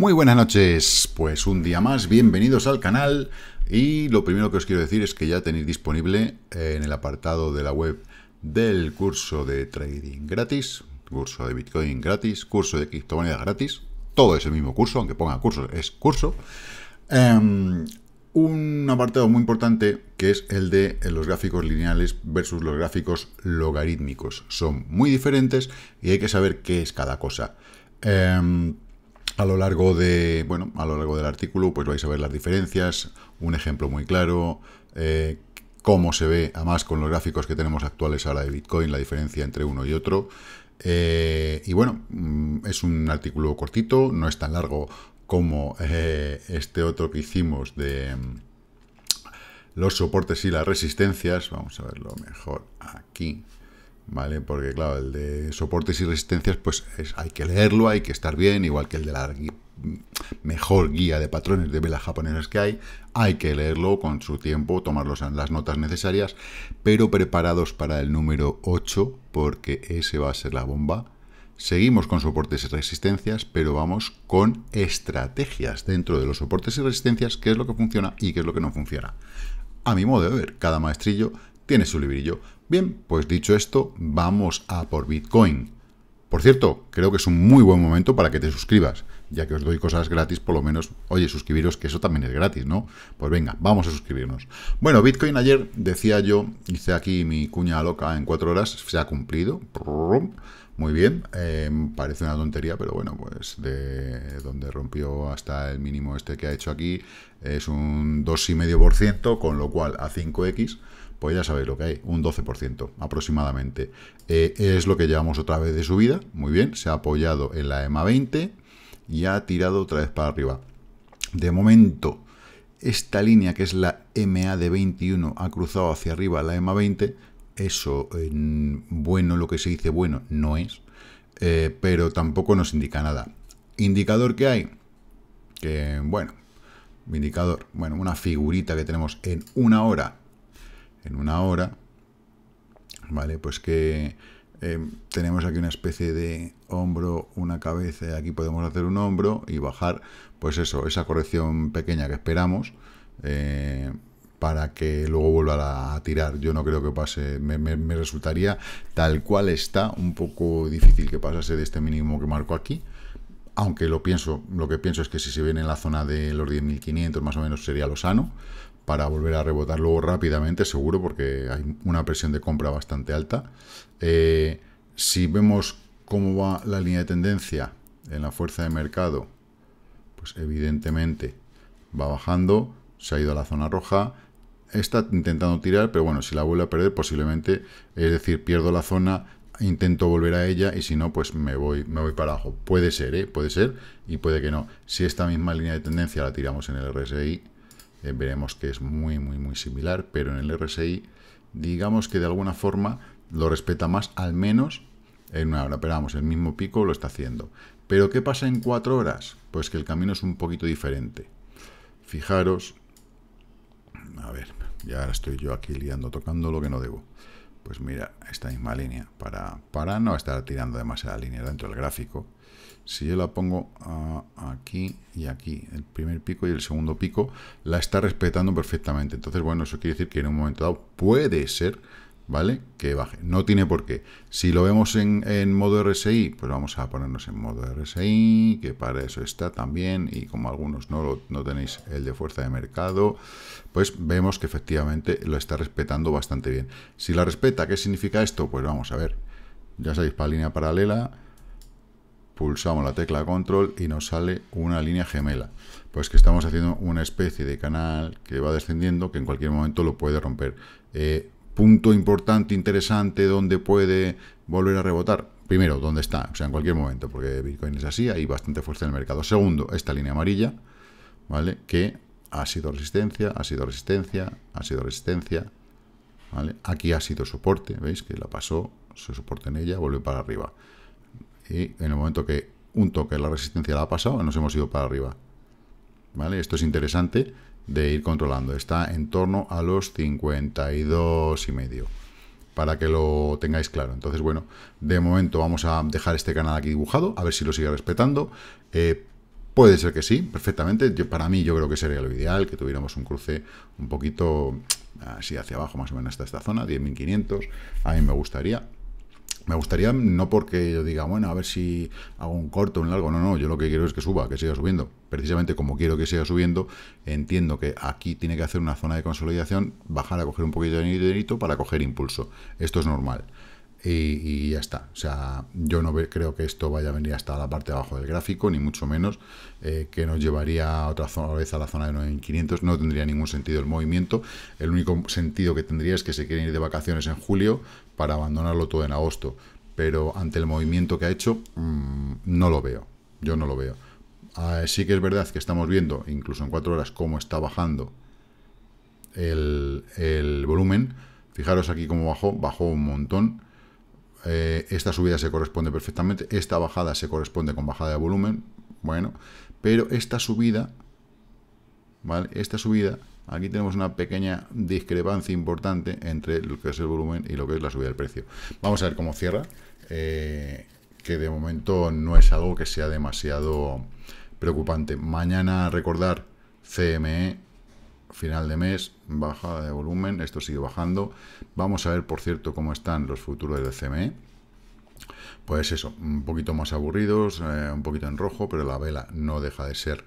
Muy buenas noches, pues un día más, bienvenidos al canal y lo primero que os quiero decir es que ya tenéis disponible eh, en el apartado de la web del curso de trading gratis, curso de Bitcoin gratis, curso de criptomonedas gratis, todo es el mismo curso, aunque ponga curso, es curso. Em, un apartado muy importante que es el de los gráficos lineales versus los gráficos logarítmicos. Son muy diferentes y hay que saber qué es cada cosa. Em, a lo largo de, bueno, a lo largo del artículo, pues vais a ver las diferencias, un ejemplo muy claro, eh, cómo se ve, además con los gráficos que tenemos actuales ahora de Bitcoin, la diferencia entre uno y otro. Eh, y bueno, mm, es un artículo cortito, no es tan largo como eh, este otro que hicimos de mm, los soportes y las resistencias. Vamos a verlo mejor aquí. ¿vale? Porque, claro, el de soportes y resistencias, pues hay que leerlo, hay que estar bien, igual que el de la mejor guía de patrones de velas japonesas que hay, hay que leerlo con su tiempo, tomar las notas necesarias, pero preparados para el número 8, porque ese va a ser la bomba. Seguimos con soportes y resistencias, pero vamos con estrategias dentro de los soportes y resistencias, qué es lo que funciona y qué es lo que no funciona. A mi modo de ver, cada maestrillo tiene su librillo. Bien, pues dicho esto, vamos a por Bitcoin. Por cierto, creo que es un muy buen momento para que te suscribas ya que os doy cosas gratis, por lo menos, oye, suscribiros, que eso también es gratis, ¿no? Pues venga, vamos a suscribirnos. Bueno, Bitcoin ayer, decía yo, hice aquí mi cuña loca en cuatro horas, se ha cumplido, muy bien, em, parece una tontería, pero bueno, pues de donde rompió hasta el mínimo este que ha hecho aquí, es un 2,5%, con lo cual a 5X, pues ya sabéis lo que hay, un 12% aproximadamente. Eh, es lo que llevamos otra vez de subida, muy bien, se ha apoyado en la EMA 20, y ha tirado otra vez para arriba. De momento, esta línea que es la MA de 21 ha cruzado hacia arriba la ma 20. Eso, eh, bueno, lo que se dice bueno, no es. Eh, pero tampoco nos indica nada. ¿Indicador que hay? Que, bueno, indicador. Bueno, una figurita que tenemos en una hora. En una hora. Vale, pues que Em, tenemos aquí una especie de hombro, una cabeza, aquí podemos hacer un hombro y bajar, pues eso, esa corrección pequeña que esperamos eh, para que luego vuelva a tirar. Yo no creo que pase, me, resultaría tal cual está, un poco difícil que pasase de este mínimo que marco aquí. Aunque lo pienso, lo que pienso es que si se viene en la zona de los 10.500 más o menos sería lo sano, para volver a rebotar luego rápidamente, seguro, porque hay una presión de compra bastante alta. Eh, si vemos cómo va la línea de tendencia en la fuerza de mercado, pues evidentemente va bajando, se ha ido a la zona roja, está intentando tirar, pero bueno, si la vuelve a perder posiblemente, es decir, pierdo la zona, intento volver a ella y si no, pues me voy, me voy para abajo. Puede ser, ¿eh? puede ser y puede que no. Si esta misma línea de tendencia la tiramos en el RSI, eh, veremos que es muy, muy, muy similar, pero en el RSI, digamos que de alguna forma lo respeta más, al menos en una hora. Pero vamos, el mismo pico lo está haciendo. ¿Pero qué pasa en cuatro horas? Pues que el camino es un poquito diferente. Fijaros, a ver, ya estoy yo aquí liando, tocando lo que no debo pues mira, esta misma línea, para, para no estar tirando demasiada línea dentro del gráfico, si yo la pongo aquí y aquí, el primer pico y el segundo pico, la está respetando perfectamente. Entonces, bueno, eso quiere decir que en un momento dado puede ser ¿vale? Que baje. No tiene por qué. Si lo vemos en, en, modo RSI, pues vamos a ponernos en modo RSI, que para eso está también, y como algunos no, lo, no tenéis el de fuerza de mercado, pues vemos que efectivamente lo está respetando bastante bien. Si la respeta, ¿qué significa esto? Pues vamos a ver. Ya sabéis, para línea paralela, pulsamos la tecla control y nos sale una línea gemela. Pues que estamos haciendo una especie de canal que va descendiendo, que en cualquier momento lo puede romper. Eh, punto importante, interesante, donde puede volver a rebotar? Primero, ¿dónde está? O sea, en cualquier momento, porque Bitcoin es así, hay bastante fuerza en el mercado. Segundo, esta línea amarilla, ¿vale? Que ha sido resistencia, ha sido resistencia, ha sido resistencia, ¿vale? Aquí ha sido soporte, ¿veis? Que la pasó, se soporte en ella, vuelve para arriba. Y en el momento que un toque la resistencia la ha pasado, nos hemos ido para arriba. ¿Vale? Esto es interesante de ir controlando. Está en torno a los 52 y medio para que lo tengáis claro. Entonces, bueno, de momento vamos a dejar este canal aquí dibujado, a ver si lo sigue respetando. Eh, puede ser que sí, perfectamente. Yo, para mí yo creo que sería lo ideal, que tuviéramos un cruce un poquito así ah, hacia abajo, más o menos hasta esta zona, 10.500. A mí me gustaría, me gustaría, no porque yo diga, bueno, a ver si hago un corto, un largo, no, no, yo lo que quiero es que suba, que siga subiendo. Precisamente como quiero que siga subiendo, entiendo que aquí tiene que hacer una zona de consolidación, bajar a coger un poquito de dinerito para coger impulso. Esto es normal. Y, ya está. O sea, yo no creo que esto vaya a venir hasta la parte de abajo del gráfico, ni mucho menos, eh, que nos llevaría a otra zona, vez a la zona de 9500. No tendría ningún sentido el movimiento. El único sentido que tendría es que se quieren ir de vacaciones en julio, para abandonarlo todo en agosto. Pero ante el movimiento que ha hecho, mm, no lo veo. Yo no lo veo. Ah, sí que es verdad que estamos viendo, incluso en cuatro horas, cómo está bajando el, volumen. Fijaros aquí cómo bajó, bajó un montón. Eh, esta subida se corresponde perfectamente, esta bajada se corresponde con bajada de volumen, bueno, pero esta subida, ¿vale? Esta subida Aquí tenemos una pequeña discrepancia importante entre lo que es el volumen y lo que es la subida del precio. Vamos a ver cómo cierra, eh, que de momento no es algo que sea demasiado preocupante. Mañana, recordar, CME, final de mes, bajada de volumen, esto sigue bajando. Vamos a ver, por cierto, cómo están los futuros del CME. Pues eso, un poquito más aburridos, eh, un poquito en rojo, pero la vela no deja de ser...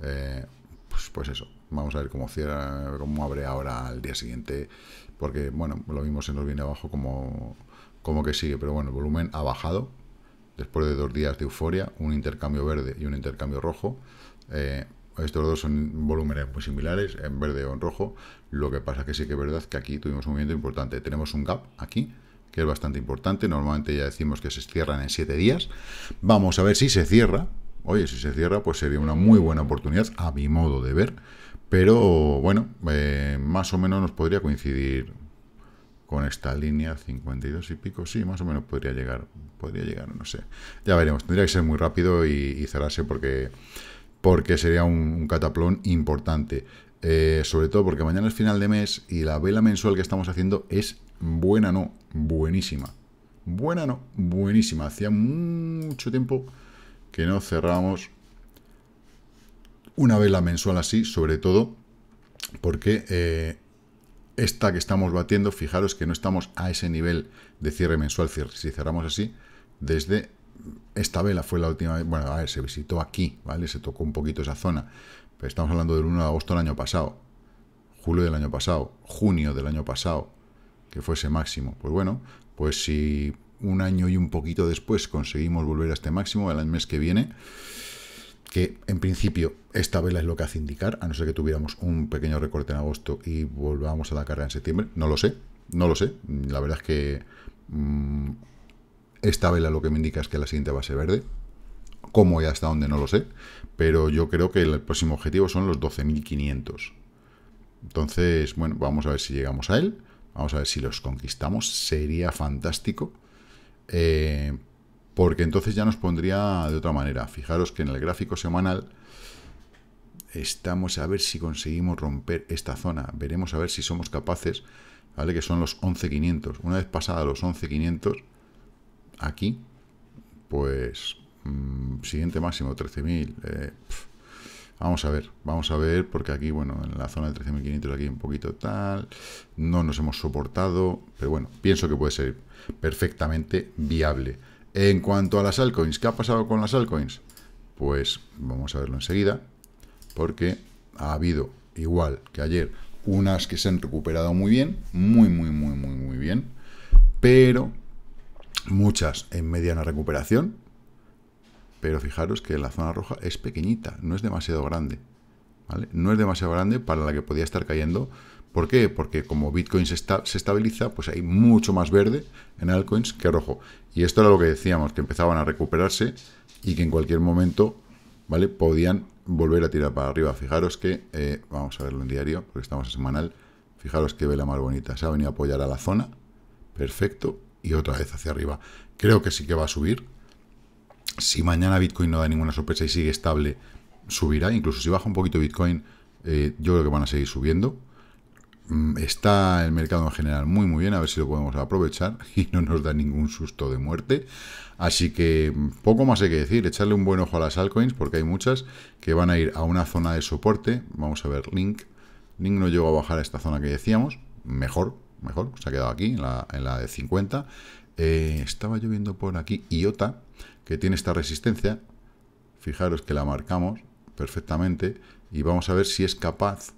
Eh, pues, pues, eso, vamos a ver cómo cierra, cómo abre ahora al día siguiente, porque bueno, lo mismo se nos viene abajo como, como que sigue, pero bueno, el volumen ha bajado después de dos días de euforia, un intercambio verde y un intercambio rojo. Eh, estos dos son volúmenes muy similares, en verde o en rojo. Lo que pasa que sí que es verdad que aquí tuvimos un movimiento importante. Tenemos un gap aquí, que es bastante importante. Normalmente ya decimos que se cierran en siete días. Vamos a ver si se cierra, Oye, si se cierra, pues sería una muy buena oportunidad, a mi modo de ver. Pero bueno, eh, más o menos nos podría coincidir con esta línea 52 y pico, sí, más o menos podría llegar, podría llegar, no sé. Ya veremos, tendría que ser muy rápido y, cerrarse porque, porque sería un, cataplón importante. Eh, sobre todo porque mañana es final de mes y la vela mensual que estamos haciendo es buena, no, buenísima. Buena, no, buenísima. Hacía mucho tiempo que no cerramos una vela mensual así, sobre todo porque eh, esta que estamos batiendo, fijaros que no estamos a ese nivel de cierre mensual, si cerramos así, desde esta vela fue la última vez, bueno, a ver, se visitó aquí, ¿vale? Se tocó un poquito esa zona, pero estamos hablando del 1 de agosto del año pasado, julio del año pasado, junio del año pasado, que fue ese máximo. Pues bueno, pues si un año y un poquito después conseguimos volver a este máximo, el mes que viene, que en principio esta vela es lo que hace indicar, a no ser que tuviéramos un pequeño recorte en agosto y volvamos a la carrera en septiembre, no lo sé, no lo sé, la verdad es que mm, esta vela lo que me indica es que la siguiente va a ser verde, cómo y hasta dónde no lo sé, pero yo creo que el próximo objetivo son los 12.500. Entonces, bueno, vamos a ver si llegamos a él, vamos a ver si los conquistamos, sería fantástico. Eh, porque entonces ya nos pondría de otra manera. Fijaros que en el gráfico semanal estamos a ver si conseguimos romper esta zona. Veremos a ver si somos capaces, ¿vale? Que son los 11.500. Una vez pasada los 11.500, aquí, pues, mm, siguiente máximo, 13.000. Eh, Vamos a ver, vamos a ver, porque aquí, bueno, en la zona de 13.500 aquí un poquito tal, no nos hemos soportado, pero bueno, pienso que puede ser perfectamente viable. En cuanto a las altcoins, ¿qué ha pasado con las altcoins? Pues vamos a verlo enseguida, porque ha habido, igual que ayer, unas que se han recuperado muy bien, muy, muy, muy, muy, muy bien, pero muchas en mediana recuperación, pero fijaros que la zona roja es pequeñita, no es demasiado grande. ¿vale? No es demasiado grande para la que podía estar cayendo. ¿Por qué? Porque como Bitcoin se, estabiliza, pues hay mucho más verde en altcoins que rojo. Y esto era lo que decíamos, que empezaban a recuperarse y que en cualquier momento ¿vale? podían volver a tirar para arriba. Fijaros que, eh, vamos a verlo en diario, porque estamos en semanal, fijaros que vela más bonita. Se ha venido a apoyar a la zona, perfecto, y otra vez hacia arriba. Creo que sí que va a subir, si mañana Bitcoin no da ninguna sorpresa y sigue estable, subirá. Incluso si baja un poquito Bitcoin, eh, yo creo que van a seguir subiendo. Mm, está el mercado en general muy muy bien, a ver si lo podemos aprovechar y no nos da ningún susto de muerte. Así que mm, poco más hay que decir, echarle un buen ojo a las altcoins porque hay muchas que van a ir a una zona de soporte. Vamos a ver Link. Link no llegó a bajar a esta zona que decíamos, mejor, mejor, se ha quedado aquí en la, de 50. Eh, estaba lloviendo por aquí IOTA que tiene esta resistencia, fijaros que la marcamos perfectamente y vamos a ver si es capaz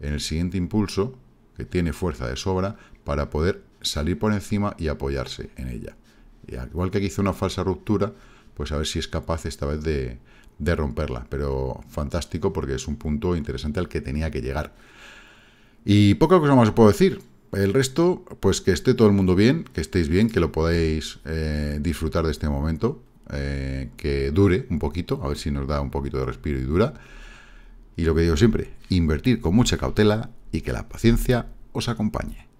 en el siguiente impulso, que tiene fuerza de sobra, para poder salir por encima y apoyarse en ella. Y al igual que aquí hizo una falsa ruptura, pues a ver si es capaz esta vez de, romperla. Pero fantástico porque es un punto interesante al que tenía que llegar. Y poca cosa más os puedo decir. El resto, pues que esté todo el mundo bien, que estéis bien, que lo podáis eh, disfrutar de este momento. Eh, que dure un poquito, a ver si nos da un poquito de respiro y dura. Y lo que digo siempre, invertir con mucha cautela y que la paciencia os acompañe.